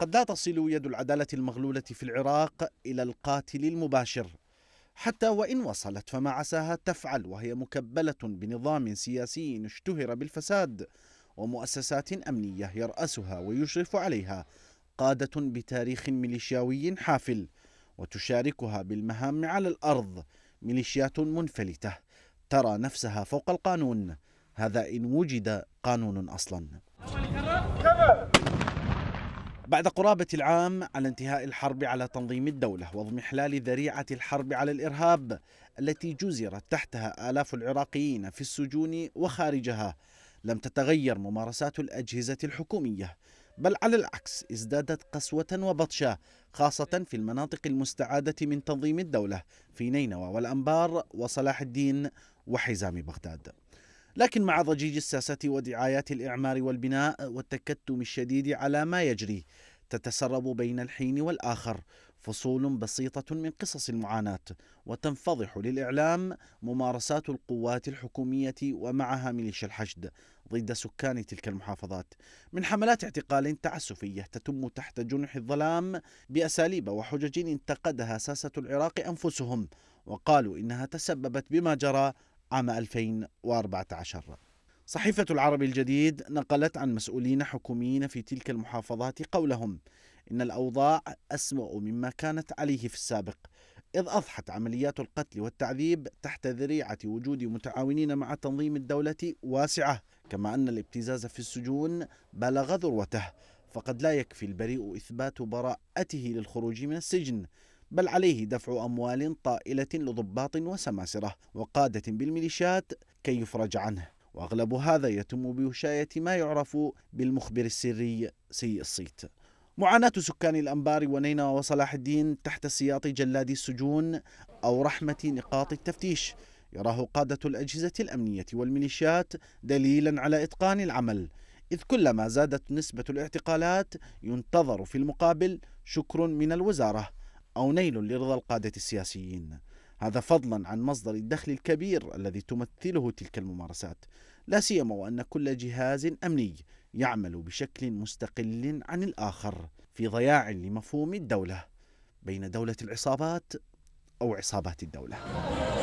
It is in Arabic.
قد لا تصل يد العدالة المغلولة في العراق إلى القاتل المباشر حتى وإن وصلت فما عساها تفعل وهي مكبلة بنظام سياسي اشتهر بالفساد ومؤسسات أمنية يرأسها ويشرف عليها قادة بتاريخ ميليشياوي حافل وتشاركها بالمهام على الأرض ميليشيات منفلتة ترى نفسها فوق القانون هذا إن وجد قانون أصلا بعد قرابة العام على انتهاء الحرب على تنظيم الدولة واضمحلال ذريعة الحرب على الإرهاب التي جزرت تحتها آلاف العراقيين في السجون وخارجها لم تتغير ممارسات الأجهزة الحكومية بل على العكس ازدادت قسوة وبطشا خاصة في المناطق المستعادة من تنظيم الدولة في نينوى والأنبار وصلاح الدين وحزام بغداد لكن مع ضجيج الساسة ودعايات الإعمار والبناء والتكتم الشديد على ما يجري تتسرب بين الحين والآخر فصول بسيطة من قصص المعاناة وتنفضح للإعلام ممارسات القوات الحكومية ومعها ميليشيا الحشد ضد سكان تلك المحافظات من حملات اعتقال تعسفية تتم تحت جنح الظلام بأساليب وحجج انتقدها ساسة العراق أنفسهم وقالوا إنها تسببت بما جرى عام 2014 صحيفة العرب الجديد نقلت عن مسؤولين حكوميين في تلك المحافظات قولهم إن الأوضاع أسوأ مما كانت عليه في السابق إذ أضحت عمليات القتل والتعذيب تحت ذريعة وجود متعاونين مع تنظيم الدولة واسعة كما أن الابتزاز في السجون بلغ ذروته فقد لا يكفي البريء إثبات براءته للخروج من السجن بل عليه دفع أموال طائلة لضباط وسماسرة وقادة بالميليشيات كي يفرج عنه وأغلب هذا يتم بوشاية ما يعرف بالمخبر السري سيء الصيت معاناة سكان الأنبار ونينوى وصلاح الدين تحت سياط جلاد السجون أو رحمة نقاط التفتيش يراه قادة الأجهزة الأمنية والميليشيات دليلا على إتقان العمل إذ كلما زادت نسبة الاعتقالات ينتظر في المقابل شكر من الوزارة أو نيل لرضا القادة السياسيين هذا فضلا عن مصدر الدخل الكبير الذي تمثله تلك الممارسات لا سيما وأن كل جهاز أمني يعمل بشكل مستقل عن الآخر في ضياع لمفهوم الدولة بين دولة العصابات أو عصابات الدولة